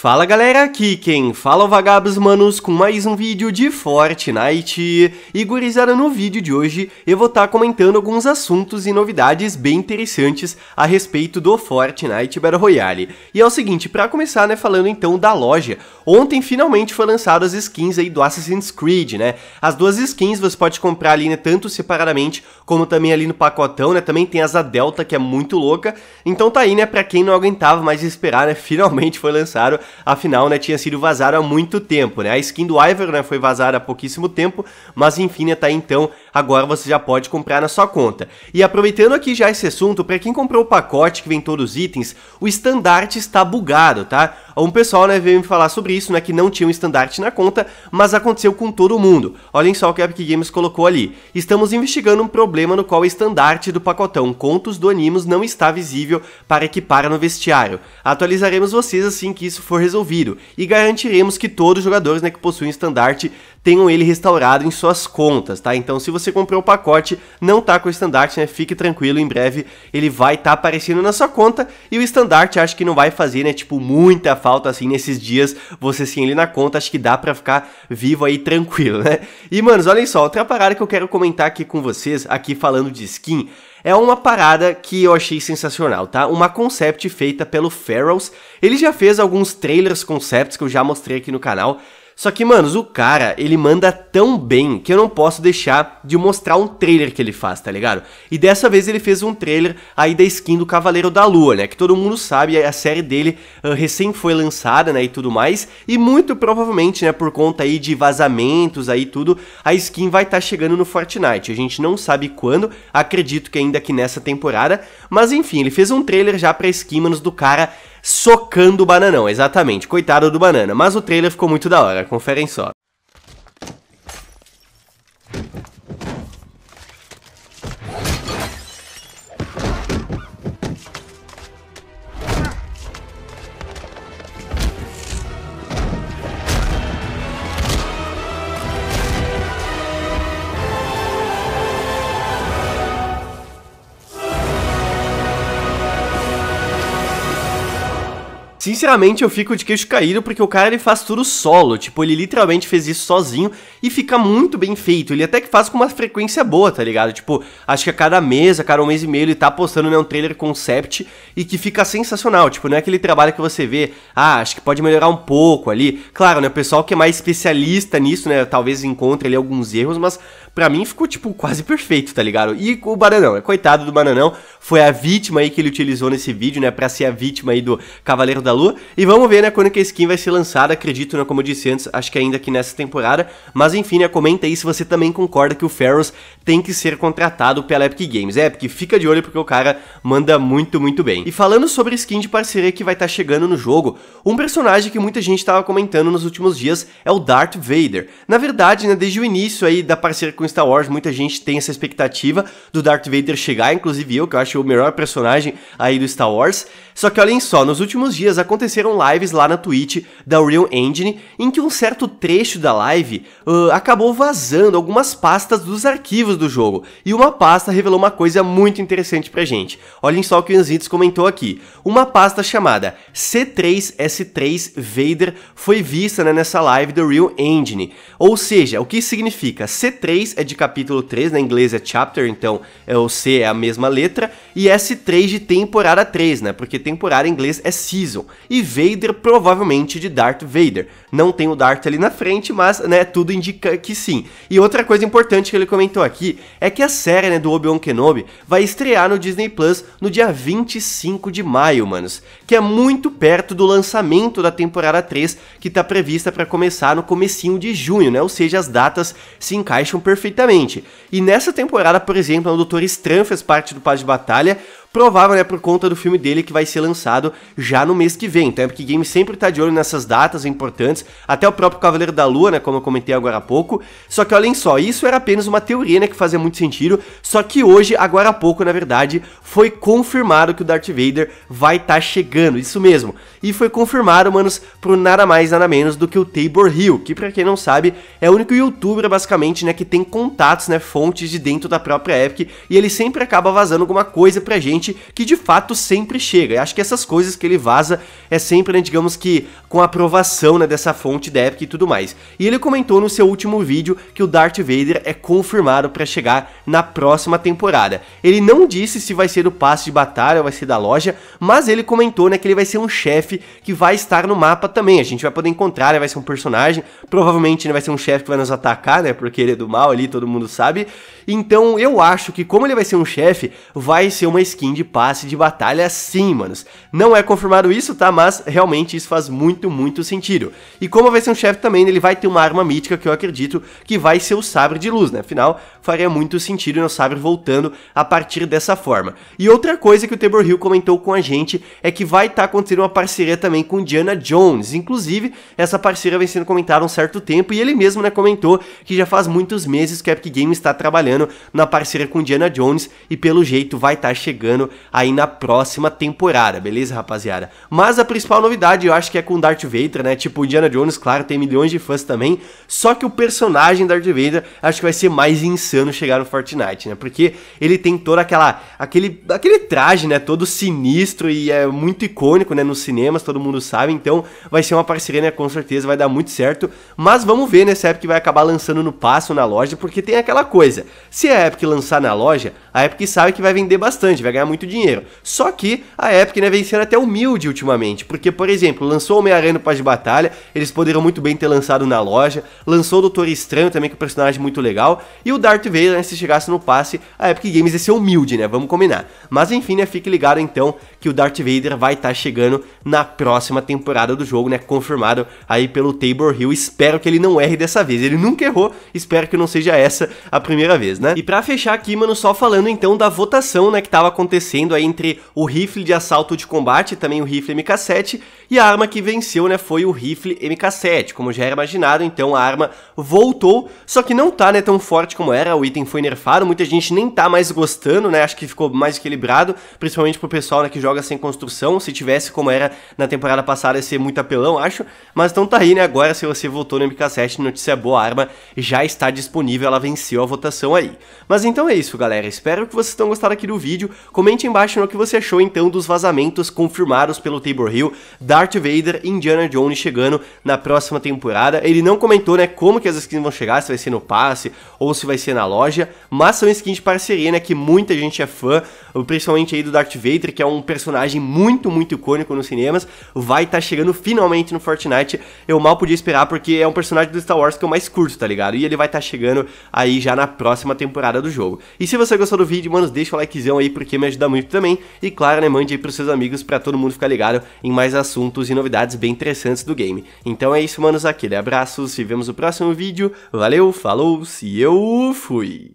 Fala galera, aqui quem fala é o Vagabos Manos com mais um vídeo de Fortnite. E gurizada, no vídeo de hoje eu vou estar tá comentando alguns assuntos e novidades bem interessantes a respeito do Fortnite Battle Royale. E é o seguinte, para começar, né, falando então da loja. Ontem finalmente foi lançado as skins aí do Assassin's Creed, né? As duas skins você pode comprar ali, né, tanto separadamente como também ali no pacotão, né? Também tem as da Delta que é muito louca. Então tá aí, né, para quem não aguentava mais esperar, né, finalmente foi lançado afinal, né, tinha sido vazado há muito tempo, né? A skin do Ivor, né, foi vazada há pouquíssimo tempo, mas enfim, né, tá então agora você já pode comprar na sua conta. E aproveitando aqui já esse assunto, para quem comprou o pacote que vem todos os itens, o estandarte está bugado, tá? Um pessoal né, veio me falar sobre isso, né, que não tinha um estandarte na conta, mas aconteceu com todo mundo. Olhem só o que a Epic Games colocou ali. Estamos investigando um problema no qual o estandarte do pacotão Contos do Animus não está visível para equipar no vestiário. Atualizaremos vocês assim que isso for resolvido e garantiremos que todos os jogadores né, que possuem estandarte tenham ele restaurado em suas contas, tá? Então se você você comprou o pacote, não tá com o estandarte, né? Fique tranquilo, em breve ele vai estar tá aparecendo na sua conta e o estandarte acho que não vai fazer, né? Tipo, muita falta assim nesses dias, você sim ele na conta, acho que dá pra ficar vivo aí tranquilo, né? E, manos, olhem só, outra parada que eu quero comentar aqui com vocês, aqui falando de skin, é uma parada que eu achei sensacional, tá? Uma concept feita pelo Pharaohs. Ele já fez alguns trailers concepts que eu já mostrei aqui no canal. Só que, manos, o cara, ele manda tão bem que eu não posso deixar de mostrar um trailer que ele faz, tá ligado? E dessa vez ele fez um trailer aí da skin do Cavaleiro da Lua, né? Que todo mundo sabe, a série dele uh, recém foi lançada, né, e tudo mais. E muito provavelmente, né, por conta aí de vazamentos aí tudo, a skin vai estar tá chegando no Fortnite. A gente não sabe quando, acredito que ainda que nessa temporada. Mas enfim, ele fez um trailer já pra skin, manos, do cara socando o bananão, exatamente. Coitado do banana. Mas o trailer ficou muito da hora, conferem só. Sinceramente, eu fico de queixo caído porque o cara ele faz tudo solo, tipo, ele literalmente fez isso sozinho e fica muito bem feito. Ele até que faz com uma frequência boa, tá ligado? Tipo, acho que a cada mês, a cada um mês e meio, ele tá postando né, um trailer concept e que fica sensacional. Tipo, não é aquele trabalho que você vê, ah, acho que pode melhorar um pouco ali. Claro, né? O pessoal que é mais especialista nisso, né? Talvez encontre ali alguns erros, mas para mim ficou, tipo, quase perfeito, tá ligado? E o Bananão, é Coitado do Bananão, foi a vítima aí que ele utilizou nesse vídeo, né? Pra ser a vítima aí do Cavaleiro da Lua. E vamos ver, né, quando que a skin vai ser lançada, acredito, né? Como eu disse antes, acho que ainda aqui nessa temporada. Mas enfim, né? Comenta aí se você também concorda que o Ferros tem que ser contratado pela Epic Games. É, porque fica de olho porque o cara manda muito, muito bem. E falando sobre skin de parceria que vai estar tá chegando no jogo, um personagem que muita gente tava comentando nos últimos dias é o Darth Vader. Na verdade, né, desde o início aí da parceria com com Star Wars, muita gente tem essa expectativa do Darth Vader chegar, inclusive eu, que eu acho o melhor personagem aí do Star Wars. Só que olhem só, nos últimos dias aconteceram lives lá na Twitch da Real Engine, em que um certo trecho da live uh, acabou vazando algumas pastas dos arquivos do jogo, e uma pasta revelou uma coisa muito interessante pra gente. Olhem só o que o Yanzites comentou aqui. Uma pasta chamada C3S3 Vader foi vista né, nessa live da Real Engine, ou seja, o que significa C3 3 é de capítulo 3, na né? inglês é chapter, então é o C é a mesma letra, e S3 de temporada 3, né? Porque temporada em inglês é season. E Vader provavelmente de Darth Vader. Não tem o Darth ali na frente, mas né, tudo indica que sim. E outra coisa importante que ele comentou aqui é que a série né, do Obi-Wan Kenobi vai estrear no Disney Plus no dia 25 de maio, manos, que é muito perto do lançamento da temporada 3 que está prevista para começar no comecinho de junho, né? Ou seja, as datas se encaixam perfeitamente perfeitamente. E nessa temporada, por exemplo, o Doutor Estranho fez parte do Paz de Batalha, Provável, né, por conta do filme dele que vai ser lançado já no mês que vem. Então a Epic Games sempre tá de olho nessas datas importantes, até o próprio Cavaleiro da Lua, né, como eu comentei agora há pouco. Só que olhem só, isso era apenas uma teoria, né, que fazia muito sentido, só que hoje, agora há pouco, na verdade, foi confirmado que o Darth Vader vai estar tá chegando, isso mesmo. E foi confirmado, manos, por nada mais nada menos do que o Tabor Hill, que para quem não sabe, é o único youtuber basicamente, né, que tem contatos, né, fontes de dentro da própria Epic, e ele sempre acaba vazando alguma coisa pra gente gente que de fato sempre chega. E acho que essas coisas que ele vaza é sempre, né, digamos que, com aprovação né, dessa fonte da Epic e tudo mais. E ele comentou no seu último vídeo que o Darth Vader é confirmado para chegar na próxima temporada. Ele não disse se vai ser do passe de batalha ou vai ser da loja, mas ele comentou né, que ele vai ser um chefe que vai estar no mapa também. A gente vai poder encontrar, ele né, vai ser um personagem, provavelmente né, vai ser um chefe que vai nos atacar, né, porque ele é do mal ali, todo mundo sabe. Então eu acho que como ele vai ser um chefe, vai ser uma skin skin de passe de batalha sim, manos. Não é confirmado isso, tá? Mas realmente isso faz muito, muito sentido. E como vai ser um chefe também, ele vai ter uma arma mítica que eu acredito que vai ser o sabre de luz, né? Afinal, faria muito sentido o sabre voltando a partir dessa forma. E outra coisa que o Tabor Hill comentou com a gente é que vai estar tá acontecendo uma parceria também com Diana Jones. Inclusive, essa parceria vem sendo comentada há um certo tempo e ele mesmo, né, comentou que já faz muitos meses que a Epic Games está trabalhando na parceria com Diana Jones e pelo jeito vai estar tá chegando ano aí na próxima temporada, beleza, rapaziada? Mas a principal novidade eu acho que é com Darth Vader, né? Tipo, Indiana Jones, claro, tem milhões de fãs também, só que o personagem Darth Vader acho que vai ser mais insano chegar no Fortnite, né? Porque ele tem toda aquela aquele aquele traje, né, todo sinistro e é muito icônico, né, nos cinemas, todo mundo sabe, então vai ser uma parceria, né, com certeza vai dar muito certo, mas vamos ver, né, se a Epic vai acabar lançando no passo na loja, porque tem aquela coisa. Se a Epic lançar na loja, a Epic sabe que vai vender bastante, vai ganhar muito dinheiro. Só que a Epic né, vem sendo até humilde ultimamente, porque, por exemplo, lançou Homem-Aranha no Paz de Batalha, eles poderiam muito bem ter lançado na loja, lançou o Doutor Estranho também, que é um personagem muito legal, e o Darth Vader, né, se chegasse no passe, a Epic Games ia ser humilde, né? Vamos combinar. Mas enfim, né, fique ligado então que o Darth Vader vai estar tá chegando na próxima temporada do jogo, né? Confirmado aí pelo Tabor Hill. Espero que ele não erre dessa vez. Ele nunca errou, espero que não seja essa a primeira vez, né? E para fechar aqui, mano, só falando então da votação, né, que tava acontecendo acontecendo aí entre o rifle de assalto de combate, também o rifle MK7, e a arma que venceu, né, foi o rifle MK7. Como já era imaginado, então a arma voltou, só que não tá, né, tão forte como era, o item foi nerfado, muita gente nem tá mais gostando, né, acho que ficou mais equilibrado, principalmente pro pessoal, né, que joga sem construção, se tivesse como era na temporada passada, ia ser muito apelão, acho, mas então tá aí, né, agora se você votou no MK7, notícia boa, a arma já está disponível, ela venceu a votação aí. Mas então é isso, galera, espero que vocês tenham gostado aqui do vídeo, Comente embaixo no que você achou então dos vazamentos confirmados pelo Tabor Hill, Darth Vader e Indiana Jones chegando na próxima temporada. Ele não comentou né, como que as skins vão chegar, se vai ser no passe ou se vai ser na loja, mas são skins de parceria né, que muita gente é fã, principalmente aí do Darth Vader, que é um personagem muito, muito icônico nos cinemas, vai estar tá chegando finalmente no Fortnite. Eu mal podia esperar porque é um personagem do Star Wars que eu mais curto, tá ligado? E ele vai estar tá chegando aí já na próxima temporada do jogo. E se você gostou do vídeo, mano, deixa o likezão aí porque me ajuda ajudar muito também. E claro, né, mande aí pros seus amigos para todo mundo ficar ligado em mais assuntos e novidades bem interessantes do game. Então é isso, manos, aquele abraço, se vemos no próximo vídeo. Valeu, falou, se eu fui!